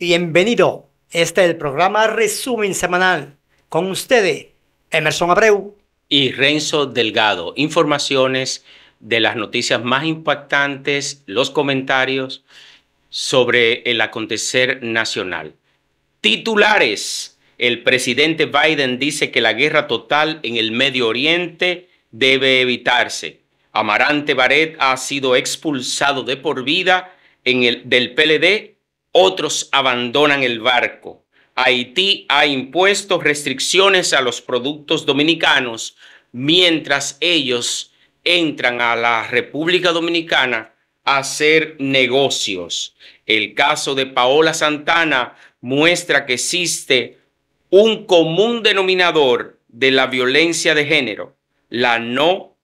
Bienvenido. Este es el programa Resumen Semanal. Con ustedes, Emerson Abreu. Y Renzo Delgado. Informaciones de las noticias más impactantes, los comentarios sobre el acontecer nacional. Titulares. El presidente Biden dice que la guerra total en el Medio Oriente debe evitarse. Amarante Baret ha sido expulsado de por vida del PLD otros abandonan el barco. Haití ha impuesto restricciones a los productos dominicanos mientras ellos entran a la República Dominicana a hacer negocios. El caso de Paola Santana muestra que existe un común denominador de la violencia de género, la no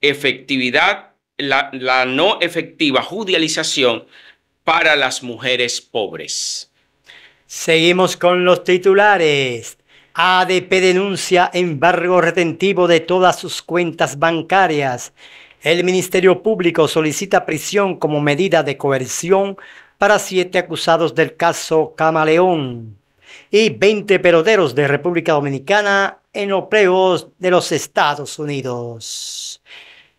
efectividad, la, no efectiva judicialización para las mujeres pobres. Seguimos con los titulares. ADP denuncia embargo retentivo de todas sus cuentas bancarias. El Ministerio Público solicita prisión como medida de coerción para siete acusados del caso Camaleón y 20 peloteros de República Dominicana en los de los Estados Unidos.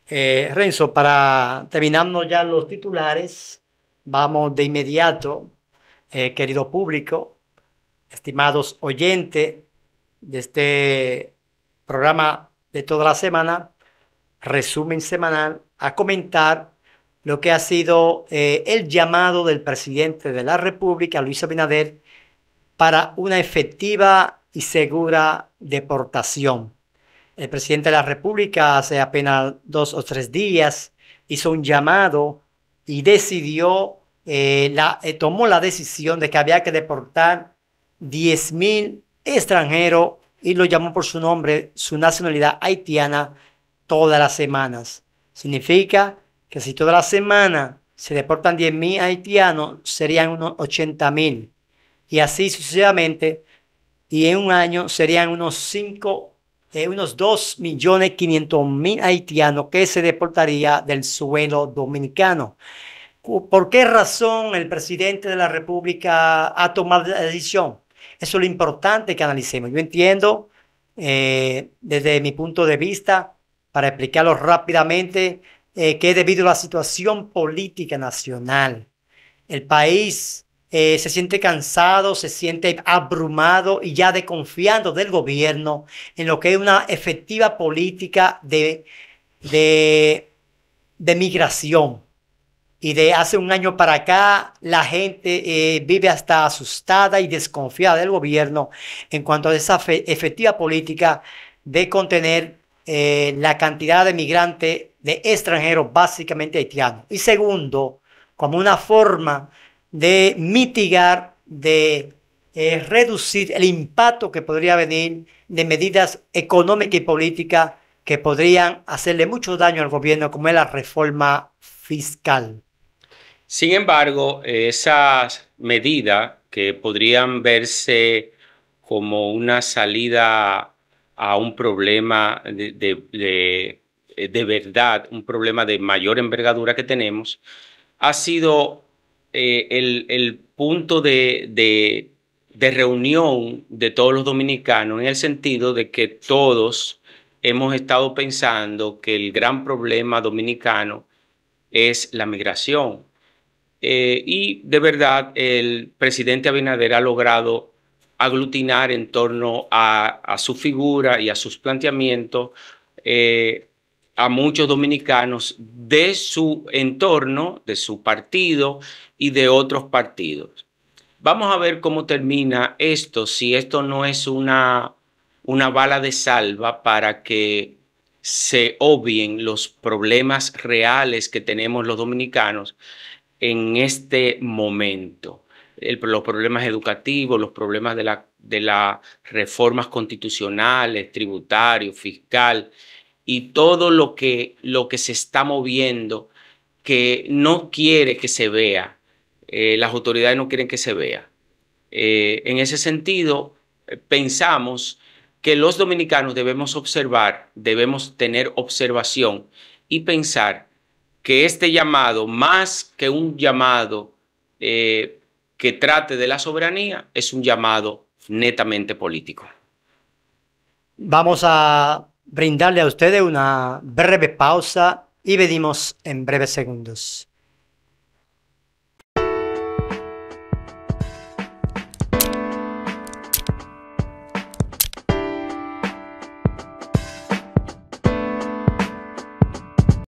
Eh, Renzo, para terminarnos ya los titulares, Vamos de inmediato, eh, querido público, estimados oyentes de este programa de toda la semana, resumen semanal, a comentar lo que ha sido eh, el llamado del presidente de la República, Luis Abinader, para una efectiva y segura deportación. El presidente de la República hace apenas dos o tres días hizo un llamado y decidió, eh, la, eh, tomó la decisión de que había que deportar 10.000 extranjeros y lo llamó por su nombre, su nacionalidad haitiana, todas las semanas. Significa que si toda la semana se deportan 10.000 haitianos, serían unos 80.000. Y así sucesivamente, y en un año serían unos 5, eh, unos 2.500.000 haitianos que se deportaría del suelo dominicano. ¿Por qué razón el presidente de la República ha tomado la decisión? Eso es lo importante que analicemos. Yo entiendo, eh, desde mi punto de vista, para explicarlo rápidamente, eh, que debido a la situación política nacional, el país eh, se siente cansado, se siente abrumado y ya desconfiando del gobierno en lo que es una efectiva política de migración y de hace un año para acá, la gente eh, vive hasta asustada y desconfiada del gobierno en cuanto a esa efectiva política de contener eh, la cantidad de migrantes de extranjeros, básicamente haitianos. Y segundo, como una forma de mitigar, de eh, reducir el impacto que podría venir de medidas económicas y políticas que podrían hacerle mucho daño al gobierno, como es la reforma fiscal. Sin embargo, esas medidas que podrían verse como una salida a un problema de, verdad, un problema de mayor envergadura que tenemos, ha sido eh, el, punto de, reunión de todos los dominicanos en el sentido de que todos hemos estado pensando que el gran problema dominicano es la migración eh, y de verdad, el presidente Abinader ha logrado aglutinar en torno a, su figura y a sus planteamientos eh, a muchos dominicanos de su entorno, de su partido y de otros partidos. Vamos a ver cómo termina esto, si esto no es una, una bala de salva para que se obvien los problemas reales que tenemos los dominicanos en este momento. los problemas educativos, los problemas de, las reformas constitucionales, tributario, fiscal, y todo lo que, lo que se está moviendo que no quiere que se vea, eh, las autoridades no quieren que se vea. Eh, en ese sentido, eh, pensamos que los dominicanos debemos observar, debemos tener observación y pensar que este llamado, más que un llamado eh, que trate de la soberanía, es un llamado netamente político. Vamos a brindarle a ustedes una breve pausa y venimos en breves segundos.